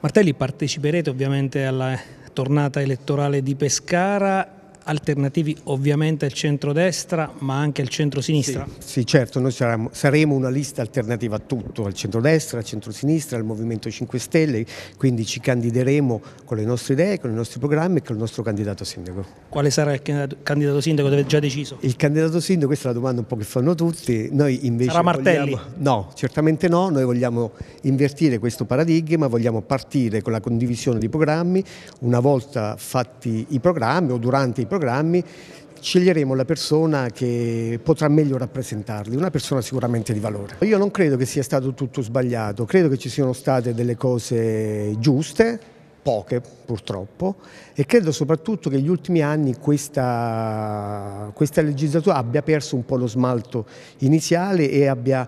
Martelli parteciperete ovviamente alla tornata elettorale di Pescara alternativi ovviamente al centro-destra ma anche al centrosinistra? Sì, sì certo, noi saremo, saremo, una lista alternativa a tutto, al centro-destra, al centro-sinistra, al Movimento 5 Stelle, quindi ci candideremo con le nostre idee, con i nostri programmi e con il nostro candidato sindaco. Quale sarà il candidato sindaco? Avete già deciso? Il candidato sindaco, questa è la domanda un po' che fanno tutti, noi invece... Sarà Martelli? Vogliamo, no, certamente no, noi vogliamo invertire questo paradigma, vogliamo partire con la condivisione di programmi, una volta fatti i programmi o durante i programmi, programmi, sceglieremo la persona che potrà meglio rappresentarli, una persona sicuramente di valore. Io non credo che sia stato tutto sbagliato, credo che ci siano state delle cose giuste, poche purtroppo e credo soprattutto che negli ultimi anni questa, questa, legislatura abbia perso un po' lo smalto iniziale e abbia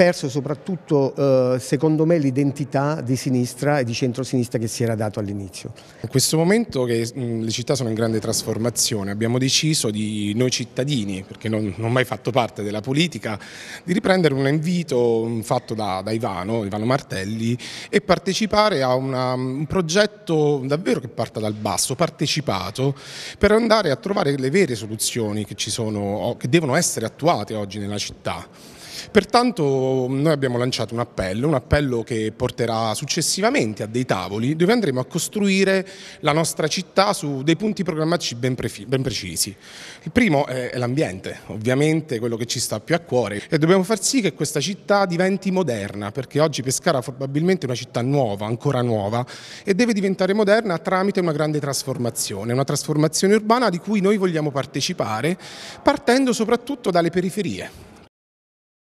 perso soprattutto, eh, secondo me, l'identità di sinistra e di centrosinistra che si era dato all'inizio. In questo momento che mh, le città sono in grande trasformazione, abbiamo deciso di noi cittadini, perché non, non ho mai fatto parte della politica, di riprendere un invito fatto da, da Ivano, Ivano Martelli, e partecipare a una, un progetto davvero che parta dal basso, partecipato, per andare a trovare le vere soluzioni che, ci sono, che devono essere attuate oggi nella città. Pertanto noi abbiamo lanciato un appello, un appello che porterà successivamente a dei tavoli dove andremo a costruire la nostra città su dei punti programmatici ben, ben precisi. Il primo è l'ambiente, ovviamente quello che ci sta più a cuore e dobbiamo far sì che questa città diventi moderna perché oggi Pescara probabilmente è una città nuova, ancora nuova e deve diventare moderna tramite una grande trasformazione, una trasformazione urbana di cui noi vogliamo partecipare partendo soprattutto dalle periferie